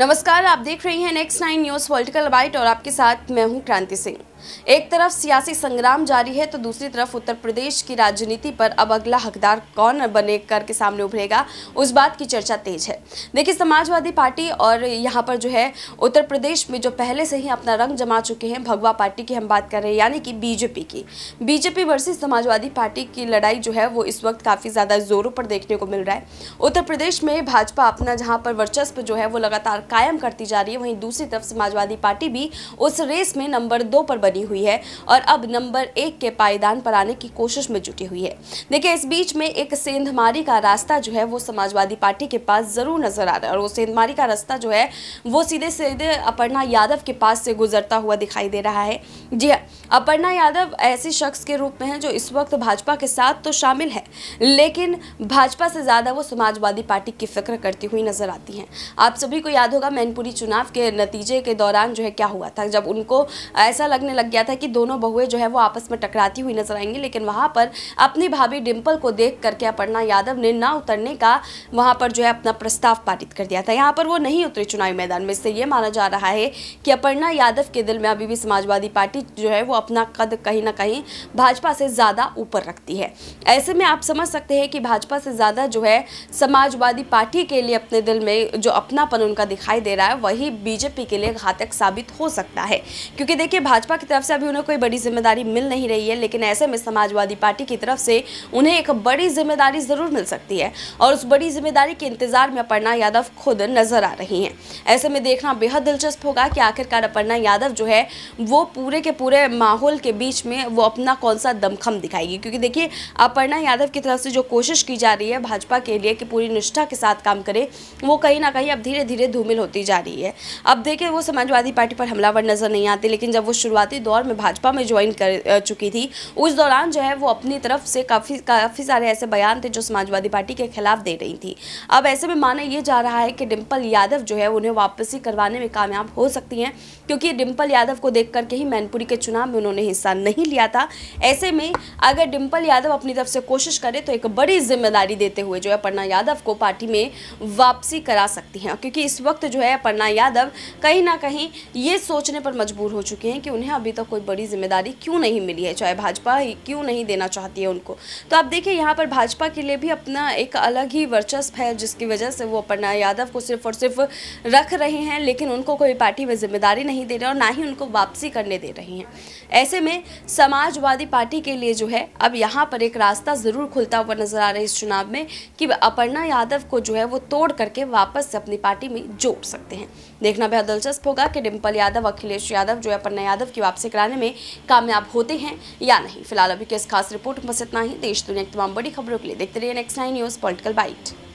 नमस्कार आप देख रहे हैं next nine news political bite और आपके साथ मैं हूं क्रांति सिंह एक तरफ सियासी संग्राम जारी है तो दूसरी तरफ उत्तर प्रदेश की राजनीति पर अब अगला हकदार कौन बने कर के सामने उभरेगा उस बात की चर्चा तेज है देखिए समाजवादी पार्टी और यहाँ पर जो है उत्तर प्रदेश में जो पहले से ही अपना रंग जमा चुके हैं भगवा पार्टी की हम बात कर रहे हैं यानी कि बीजेपी की बीजेपी वर्सेज समाजवादी पार्टी की लड़ाई जो है वो इस वक्त काफ़ी ज़्यादा जोरों पर देखने को मिल रहा है उत्तर प्रदेश में भाजपा अपना जहाँ पर वर्चस्व जो है वो लगातार कायम करती जा रही है वहीं दूसरी तरफ समाजवादी पार्टी भी उस रेस में नंबर दो पर बनी हुई है और अब नंबर एक के पायदान पर आने की कोशिश में जुटी हुई है देखिए इस बीच में एक सेंधमारी का रास्ता जो है वो समाजवादी पार्टी के पास ज़रूर नजर आ रहा है और वो सेंधमारी का रास्ता जो है वो सीधे सीधे अपर्णा यादव के पास से गुजरता हुआ दिखाई दे रहा है जी हाँ अपर्णा यादव ऐसे शख्स के रूप में है जो इस वक्त भाजपा के साथ तो शामिल है लेकिन भाजपा से ज़्यादा वो समाजवादी पार्टी की फिक्र करती हुई नजर आती हैं आप सभी को याद होगा मैनपुरी चुनाव के नतीजे के दौरान जो है क्या हुआ था जब उनको ऐसा लगने लग गया था कि दोनों बहुएं जो है वो आपस में टकराती हुई नजर आएंगी लेकिन वहां पर अपनी भाभी डिंपल को देख करके अपर्णा यादव ने ना उतरने का वहां पर जो है अपना प्रस्ताव पारित कर दिया था यहाँ पर वो नहीं उतरे चुनावी मैदान में इससे ये माना जा रहा है कि अपर्णा यादव के दिल में अभी भी समाजवादी पार्टी जो है वो अपना कद कहीं ना कहीं भाजपा से ज़्यादा ऊपर रखती है ऐसे में आप समझ सकते हैं कि भाजपा से ज़्यादा जो है समाजवादी पार्टी के लिए अपने दिल में जो अपनापन उनका दिखाई दे रहा है वही बीजेपी के लिए घातक साबित हो सकता है क्योंकि देखिए भाजपा तरफ से अभी उन्हें कोई बड़ी जिम्मेदारी मिल नहीं रही है लेकिन ऐसे में समाजवादी पार्टी की तरफ से उन्हें एक बड़ी जिम्मेदारी ज़रूर मिल सकती है और उस बड़ी जिम्मेदारी के इंतजार में अपर्णा यादव खुद नजर आ रही हैं ऐसे में देखना बेहद दिलचस्प होगा कि आखिरकार अपर्णा यादव जो है वो पूरे के पूरे माहौल के बीच में वो अपना कौन सा दमखम दिखाएगी क्योंकि देखिए अपर्णा यादव की तरफ से जो कोशिश की जा रही है भाजपा के लिए कि पूरी निष्ठा के साथ काम करे वो कहीं ना कहीं अब धीरे धीरे धूमिल होती जा रही है अब देखिए वो समाजवादी पार्टी पर हमलावर नजर नहीं आते लेकिन जब वो शुरुआती शुरुआती दौर में भाजपा में ज्वाइन कर चुकी थी उस दौरान जो है वो अपनी तरफ से काफ़ी काफ़ी सारे ऐसे बयान थे जो समाजवादी पार्टी के खिलाफ दे रही थी अब ऐसे में माना यह जा रहा है कि डिम्पल यादव जो है उन्हें वापसी करवाने में कामयाब हो सकती हैं क्योंकि डिम्पल यादव को देख करके ही मैनपुरी के चुनाव में उन्होंने हिस्सा नहीं लिया था ऐसे में अगर डिम्पल यादव अपनी तरफ से कोशिश करें तो एक बड़ी जिम्मेदारी देते हुए जो है अपर्णा यादव को पार्टी में वापसी करा सकती हैं क्योंकि इस वक्त जो है अपर्णा यादव कहीं ना कहीं ये सोचने पर मजबूर हो चुके हैं कि उन्हें अब अभी तक तो कोई बड़ी जिम्मेदारी क्यों नहीं मिली है चाहे भाजपा क्यों नहीं देना चाहती है उनको तो आप देखिए यहाँ पर भाजपा के लिए भी अपना एक अलग ही वर्चस्व है जिसकी वजह से वो अपना यादव को सिर्फ और सिर्फ रख रहे हैं लेकिन उनको कोई पार्टी में जिम्मेदारी नहीं दे रहे और ना ही उनको वापसी करने दे रहे हैं ऐसे में समाजवादी पार्टी के लिए जो है अब यहाँ पर एक रास्ता ज़रूर खुलता हुआ नजर आ रहा है इस चुनाव में कि अपर्णा यादव को जो है वो तोड़ करके वापस से अपनी पार्टी में जोड़ सकते हैं देखना बेहद दिलचस्प होगा कि डिम्पल यादव अखिलेश यादव जो है अपर्णा यादव की वापसी वापसी कराने में कामयाब होते हैं या नहीं फिलहाल अभी के इस खास रिपोर्ट में बस इतना ही देश दुनिया की तमाम बड़ी खबरों के लिए देखते रहिए next nine news political bite